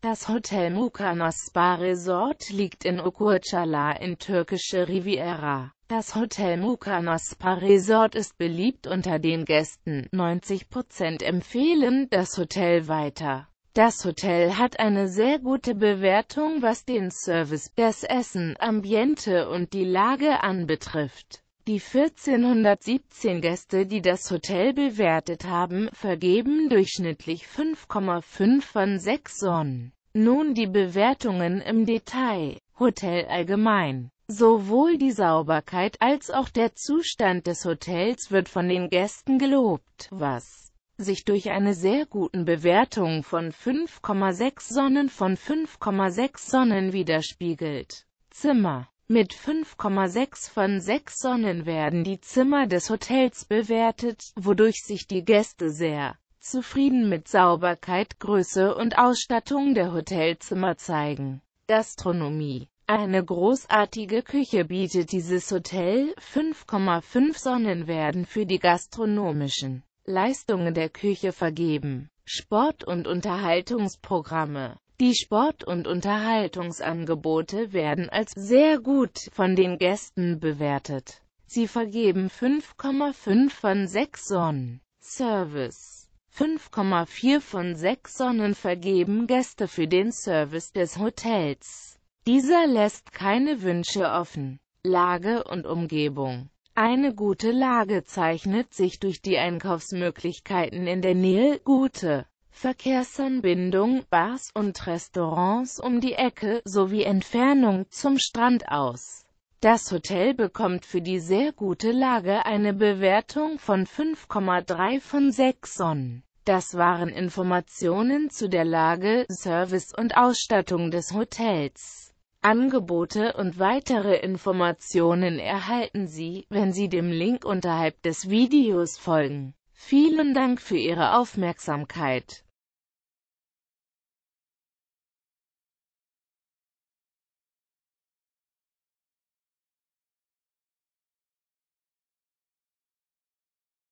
Das Hotel Mukanos Spa Resort liegt in Okurcala in türkische Riviera. Das Hotel Mukanos Spa Resort ist beliebt unter den Gästen. 90% empfehlen das Hotel weiter. Das Hotel hat eine sehr gute Bewertung was den Service, das Essen, Ambiente und die Lage anbetrifft. Die 1417 Gäste, die das Hotel bewertet haben, vergeben durchschnittlich 5,5 von 6 Sonnen. Nun die Bewertungen im Detail. Hotel allgemein. Sowohl die Sauberkeit als auch der Zustand des Hotels wird von den Gästen gelobt, was sich durch eine sehr guten Bewertung von 5,6 Sonnen von 5,6 Sonnen widerspiegelt. Zimmer mit 5,6 von 6 Sonnen werden die Zimmer des Hotels bewertet, wodurch sich die Gäste sehr zufrieden mit Sauberkeit, Größe und Ausstattung der Hotelzimmer zeigen. Gastronomie eine großartige Küche bietet dieses Hotel, 5,5 Sonnen werden für die gastronomischen Leistungen der Küche vergeben. Sport- und Unterhaltungsprogramme die Sport- und Unterhaltungsangebote werden als sehr gut von den Gästen bewertet. Sie vergeben 5,5 von 6 Sonnen. Service 5,4 von 6 Sonnen vergeben Gäste für den Service des Hotels. Dieser lässt keine Wünsche offen. Lage und Umgebung eine gute Lage zeichnet sich durch die Einkaufsmöglichkeiten in der Nähe, gute Verkehrsanbindung, Bars und Restaurants um die Ecke, sowie Entfernung zum Strand aus. Das Hotel bekommt für die sehr gute Lage eine Bewertung von 5,3 von 6 Sonnen. Das waren Informationen zu der Lage, Service und Ausstattung des Hotels. Angebote und weitere Informationen erhalten Sie, wenn Sie dem Link unterhalb des Videos folgen. Vielen Dank für Ihre Aufmerksamkeit.